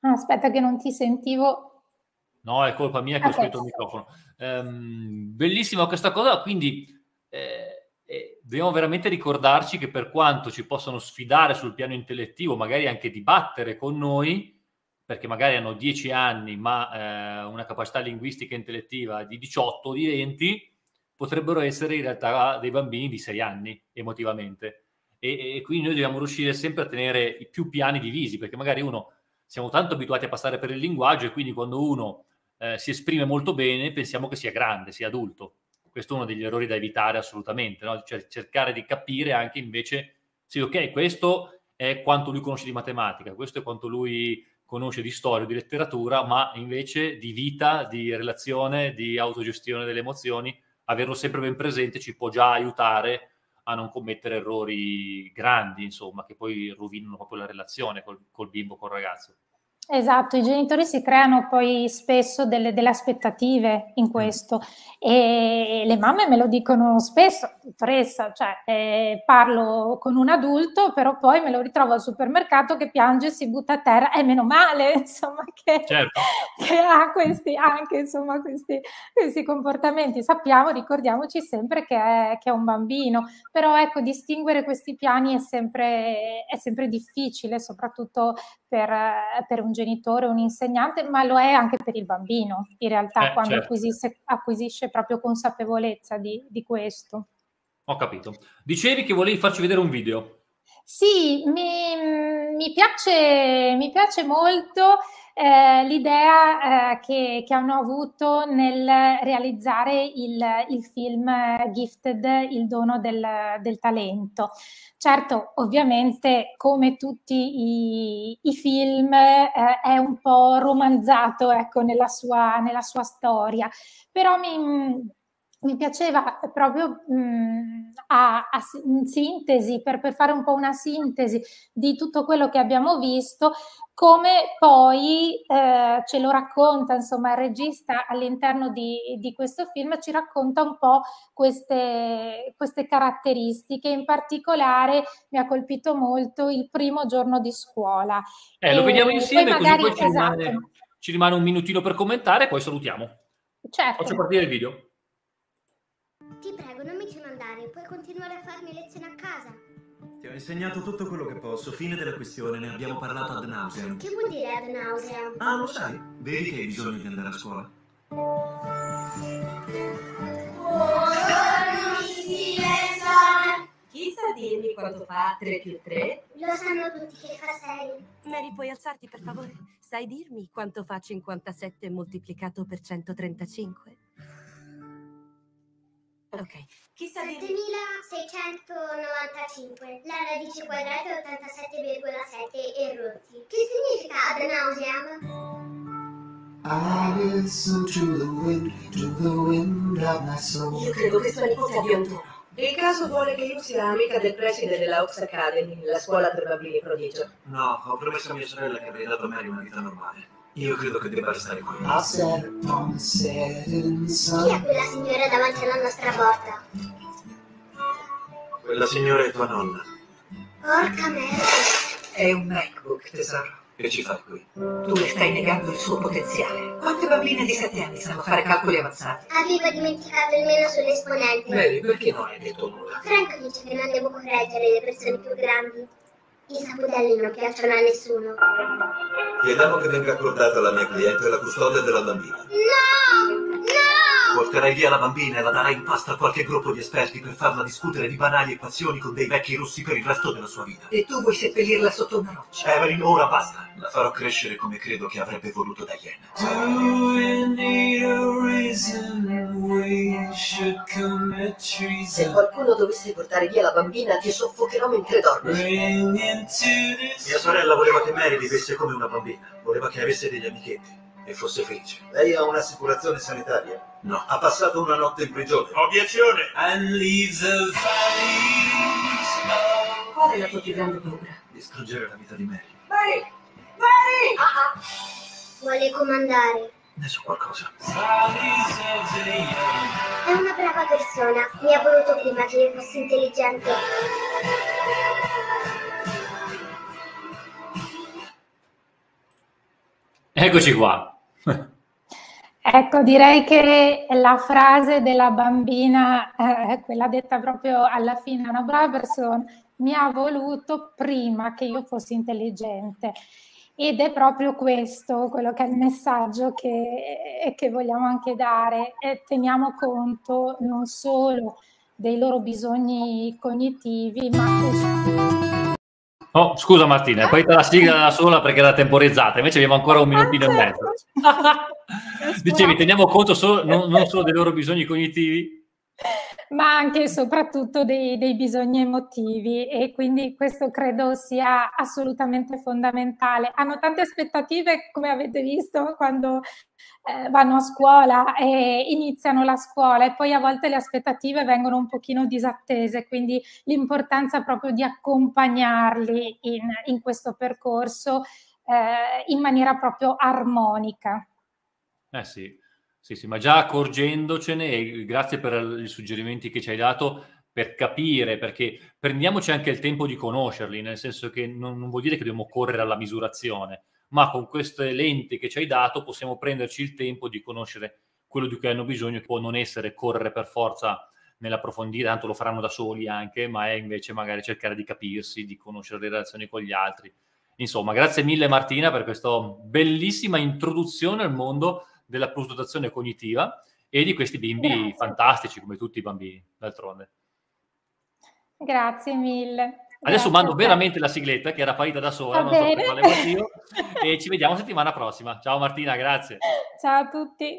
Speaker 2: Ah, aspetta che non ti sentivo
Speaker 1: No, è colpa mia che ho scritto il microfono. Um, bellissima questa cosa, quindi eh, eh, dobbiamo veramente ricordarci che per quanto ci possano sfidare sul piano intellettivo, magari anche dibattere con noi, perché magari hanno 10 anni ma eh, una capacità linguistica e intellettiva di 18 o di 20, potrebbero essere in realtà dei bambini di sei anni emotivamente. E, e, quindi noi dobbiamo riuscire sempre a tenere i più piani divisi, perché magari uno siamo tanto abituati a passare per il linguaggio e quindi quando uno eh, si esprime molto bene pensiamo che sia grande, sia adulto. Questo è uno degli errori da evitare assolutamente, no? cioè cercare di capire anche invece sì, ok, questo è quanto lui conosce di matematica, questo è quanto lui conosce di storia, di letteratura, ma invece di vita, di relazione, di autogestione delle emozioni, averlo sempre ben presente ci può già aiutare a non commettere errori grandi, insomma, che poi rovinano proprio la relazione col, col bimbo, col ragazzo.
Speaker 2: Esatto, i genitori si creano poi spesso delle, delle aspettative in mm. questo e le mamme me lo dicono spesso, dottoressa, cioè eh, parlo con un adulto, però poi me lo ritrovo al supermercato che piange e si butta a terra, è meno male *laughs* insomma che, certo. che ha questi, anche, insomma, questi, questi, comportamenti. Sappiamo, ricordiamoci sempre che è, che è, un bambino, però ecco distinguere questi piani è sempre, è sempre difficile, soprattutto per, per un genitore o un insegnante, ma lo è anche per il bambino, in realtà, eh, quando certo. acquisisce, acquisisce, proprio consapevolezza di, di questo.
Speaker 1: Ho capito. Dicevi che volevi farci vedere un video.
Speaker 2: Sì, mi, mi, piace, mi piace, molto eh, l'idea eh, che, che, hanno avuto nel realizzare il, il film Gifted, il dono del, del, talento. Certo, ovviamente come tutti i, i film eh, è un po' romanzato ecco, nella, sua, nella sua storia, però mi, mi piaceva proprio mh, a, a, in sintesi, per, per, fare un po' una sintesi di tutto quello che abbiamo visto, come poi eh, ce lo racconta, insomma, il regista all'interno di, di questo film ci racconta un po' queste, queste, caratteristiche. In particolare mi ha colpito molto il primo giorno di scuola.
Speaker 1: Eh, e, lo vediamo insieme, poi magari, così poi ci, esatto. rimane, ci rimane un minutino per commentare e poi salutiamo. Certo. Faccio partire il video. Ti prego, non mi ci mandare, puoi continuare a farmi lezione a casa. Ti ho insegnato tutto quello che posso, fine della questione, ne abbiamo parlato ad nausea. Che vuol dire ad nausea? Ah, lo sai, vedi che hai bisogno di andare a scuola. Buongiorno,
Speaker 2: Silvestre! Chi sa dirmi quanto fa 3 più 3? Lo sanno tutti che fa 6. Mary, puoi alzarti per favore? Sai dirmi quanto fa 57 moltiplicato per 135? Ok. Chissà 7695, la radice quadrata è 87,7 e rotti. Che significa ad nauseam?
Speaker 1: Adesso to the wind, to the wind of my soul. Io credo che sua nipote abbia un dono.
Speaker 2: Il caso vuole che io sia amica del preside della Ox Academy, la scuola per bambini prodigio. No, ho promesso a mia sorella che avrei dato a Mary una vita normale. Io credo che debba restare qui. Chi è
Speaker 1: quella
Speaker 2: signora davanti alla nostra porta?
Speaker 1: Quella signora è tua nonna. Porca merda. È un MacBook, ecco, tesoro. Che ci fai qui? Tu le stai negando il suo potenziale. Quante bambine di 7 anni sanno fare calcoli avanzati?
Speaker 2: Avevo dimenticato il meno sull'esponente. Beh, perché non hai detto nulla? Franco dice che non devo correggere le persone più grandi. I saputelli non piacciono a nessuno.
Speaker 1: Chiediamo che venga accordata la mia cliente la custodia della bambina.
Speaker 2: No! No! Porterai via
Speaker 1: la bambina e la darai in pasta a qualche gruppo di esperti per farla discutere di banali equazioni con dei vecchi russi per il resto della sua vita.
Speaker 2: E tu vuoi seppellirla sotto una
Speaker 1: roccia? Eh, Evelyn, ora basta. La farò crescere come credo che avrebbe voluto Diana.
Speaker 2: Do we need a reason we should commit Se
Speaker 1: qualcuno dovesse portare via la
Speaker 2: bambina, ti soffocherò mentre dormi. Mia
Speaker 1: sorella voleva che Mary vivesse come una bambina. Voleva che avesse degli amichetti e fosse felice. Lei ha un'assicurazione sanitaria? No. Ha passato una notte in prigione? Obiezione! Qual è la tua più grande paura? Distruggere la vita di Mary. Mary!
Speaker 2: Mary! Ah, ah. Vuole comandare.
Speaker 1: Ne so qualcosa. È
Speaker 2: una brava persona. Mi ha voluto prima che io fossi intelligente.
Speaker 1: Eccoci qua.
Speaker 2: Ecco, direi che la frase della bambina, eh, eh quella detta proprio alla fine, una brava persona, mi ha voluto prima che io fossi intelligente. Ed è proprio questo quello che è il messaggio che, eh, che vogliamo anche dare. E teniamo conto non solo dei loro bisogni cognitivi, ma... anche.
Speaker 1: Oh, scusa Martina, poi te la sigla da sola perché era temporizzata, invece abbiamo ancora un minutino e mezzo. Dicevi, teniamo conto solo, non, non, solo dei loro bisogni cognitivi,
Speaker 2: ma anche e soprattutto dei, dei bisogni emotivi e quindi questo credo sia assolutamente fondamentale. Hanno tante aspettative, come avete visto, quando eh, vanno a scuola e iniziano la scuola e poi a volte le aspettative vengono un pochino disattese, quindi l'importanza proprio di accompagnarli in, in questo percorso eh, in maniera proprio armonica.
Speaker 1: Eh sì, sì, sì, ma già accorgendocene, e grazie per i suggerimenti che ci hai dato, per capire, perché prendiamoci anche il tempo di conoscerli, nel senso che non, non vuol dire che dobbiamo correre alla misurazione, ma con queste lenti che ci hai dato possiamo prenderci il tempo di conoscere quello di cui hanno bisogno, che può non essere correre per forza nell'approfondire, tanto lo faranno da soli anche, ma è invece magari cercare di capirsi, di conoscere le relazioni con gli altri. Insomma, grazie mille Martina per questa bellissima introduzione al mondo della prostituzione cognitiva e di questi bimbi grazie. fantastici come tutti i bambini, d'altronde.
Speaker 2: Grazie mille. Adesso mando veramente
Speaker 1: la sigletta che era apparita da sola, non so per quale motivo. e ci vediamo settimana prossima. Ciao Martina, grazie.
Speaker 2: Ciao a tutti.